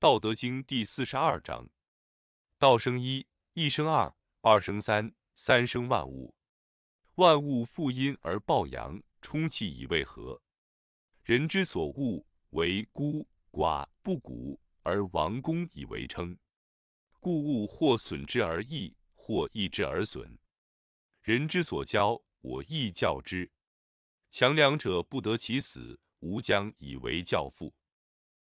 道德经第四十二章：道生一，一生二，二生三，三生万物。万物负阴而抱阳，充气以为和。人之所恶，为孤、寡、不古，而王公以为称。故物或损之而益，或益之而损。人之所交，我亦教之。强梁者不得其死，吾将以为教父。